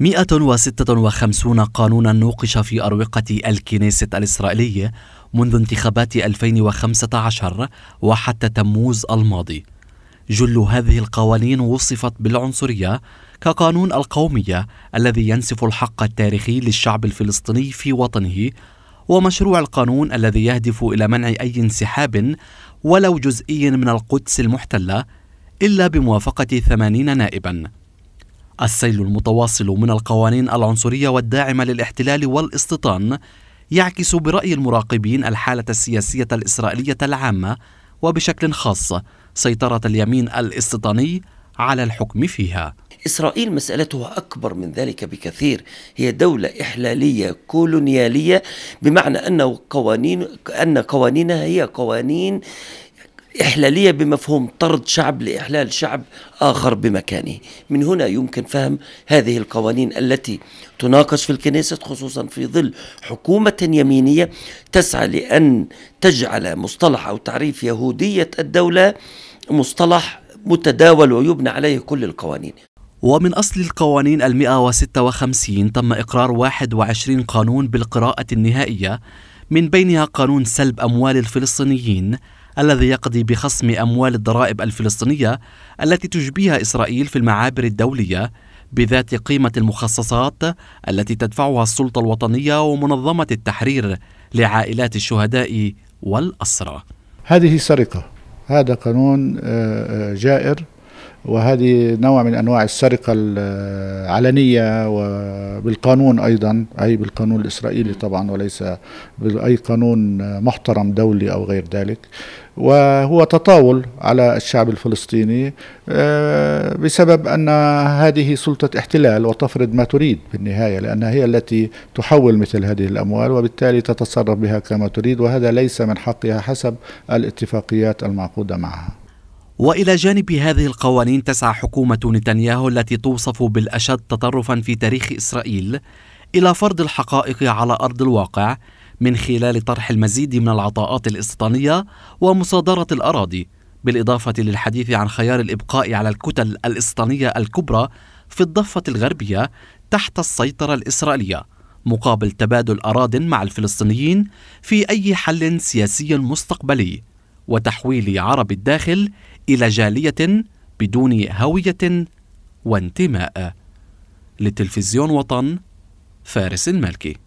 156 قانونا نوقش في أروقة الكنيسة الإسرائيلية منذ انتخابات 2015 وحتى تموز الماضي جل هذه القوانين وصفت بالعنصرية كقانون القومية الذي ينسف الحق التاريخي للشعب الفلسطيني في وطنه ومشروع القانون الذي يهدف إلى منع أي انسحاب ولو جزئي من القدس المحتلة إلا بموافقة 80 نائباً السيل المتواصل من القوانين العنصرية والداعمة للاحتلال والاستيطان يعكس برأي المراقبين الحالة السياسية الإسرائيلية العامة وبشكل خاص سيطرة اليمين الاستيطاني على الحكم فيها. إسرائيل مسألتها أكبر من ذلك بكثير هي دولة إحلالية كولونيالية بمعنى أن قوانين أن قوانينها هي قوانين إحلالية بمفهوم طرد شعب لإحلال شعب آخر بمكانه من هنا يمكن فهم هذه القوانين التي تناقش في الكنيسة خصوصا في ظل حكومة يمينية تسعى لأن تجعل مصطلح أو تعريف يهودية الدولة مصطلح متداول ويبنى عليه كل القوانين ومن أصل القوانين المئة وستة وخمسين تم إقرار 21 قانون بالقراءة النهائية من بينها قانون سلب أموال الفلسطينيين الذي يقضي بخصم أموال الضرائب الفلسطينية التي تجبيها إسرائيل في المعابر الدولية بذات قيمة المخصصات التي تدفعها السلطة الوطنية ومنظمة التحرير لعائلات الشهداء والأسرى. هذه سرقة، هذا قانون آه، آه، جائر وهذه نوع من انواع السرقه العلنيه وبالقانون ايضا اي بالقانون الاسرائيلي طبعا وليس باي قانون محترم دولي او غير ذلك وهو تطاول على الشعب الفلسطيني آه، بسبب ان هذه سلطه احتلال وتفرض ما تريد بالنهايه لانها هي التي تحول مثل هذه الاموال وبالتالي تتصرف بها كما تريد وهذا ليس من حقها حسب الاتفاقيات المعقوده معها والى جانب هذه القوانين تسعى حكومه نتنياهو التي توصف بالاشد تطرفا في تاريخ اسرائيل الى فرض الحقائق على ارض الواقع من خلال طرح المزيد من العطاءات الاستيطانيه ومصادره الاراضي بالاضافه للحديث عن خيار الابقاء على الكتل الاستيطانيه الكبرى في الضفه الغربيه تحت السيطره الاسرائيليه مقابل تبادل اراض مع الفلسطينيين في اي حل سياسي مستقبلي وتحويل عرب الداخل إلى جالية بدون هوية وانتماء لتلفزيون وطن فارس المالكي